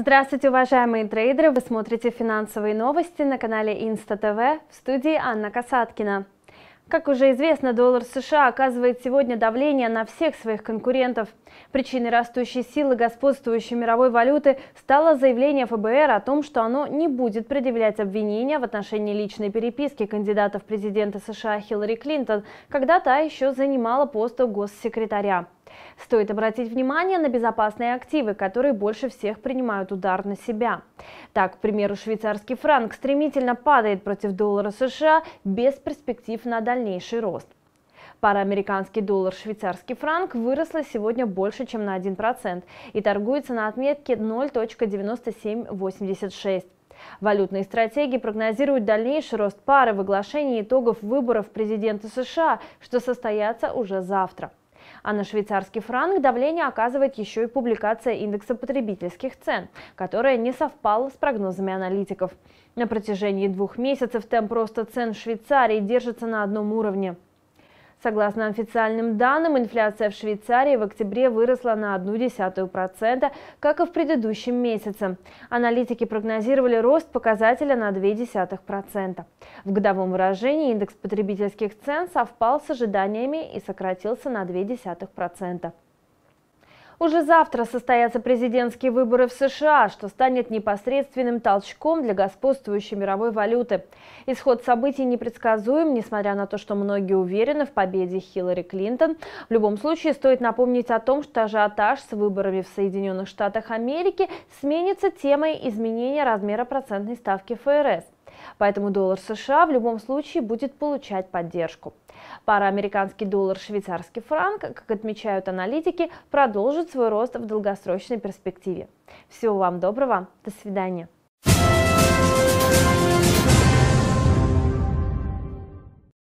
Здравствуйте, уважаемые трейдеры! Вы смотрите финансовые новости на канале Инста ТВ в студии Анна Касаткина. Как уже известно, доллар США оказывает сегодня давление на всех своих конкурентов. Причиной растущей силы господствующей мировой валюты стало заявление ФБР о том, что оно не будет предъявлять обвинения в отношении личной переписки кандидатов президента США Хиллари Клинтон, когда та еще занимала пост госсекретаря. Стоит обратить внимание на безопасные активы, которые больше всех принимают удар на себя. Так, к примеру, швейцарский франк стремительно падает против доллара США без перспектив на дальнейший рост. Пара американский доллар швейцарский франк выросла сегодня больше, чем на 1% и торгуется на отметке 0.9786. Валютные стратегии прогнозируют дальнейший рост пары в оглашении итогов выборов президента США, что состоятся уже завтра. А на швейцарский франк давление оказывает еще и публикация индекса потребительских цен, которая не совпала с прогнозами аналитиков. На протяжении двух месяцев темп роста цен в Швейцарии держится на одном уровне – Согласно официальным данным, инфляция в Швейцарии в октябре выросла на 0,1%, как и в предыдущем месяце. Аналитики прогнозировали рост показателя на 0,2%. В годовом выражении индекс потребительских цен совпал с ожиданиями и сократился на 0,2%. Уже завтра состоятся президентские выборы в США, что станет непосредственным толчком для господствующей мировой валюты. Исход событий непредсказуем, несмотря на то, что многие уверены в победе Хиллари Клинтон. В любом случае, стоит напомнить о том, что ажиотаж с выборами в Соединенных Штатах Америки сменится темой изменения размера процентной ставки ФРС. Поэтому доллар США в любом случае будет получать поддержку. Пара американский доллар швейцарский франк, как отмечают аналитики, продолжит свой рост в долгосрочной перспективе. Всего вам доброго, до свидания.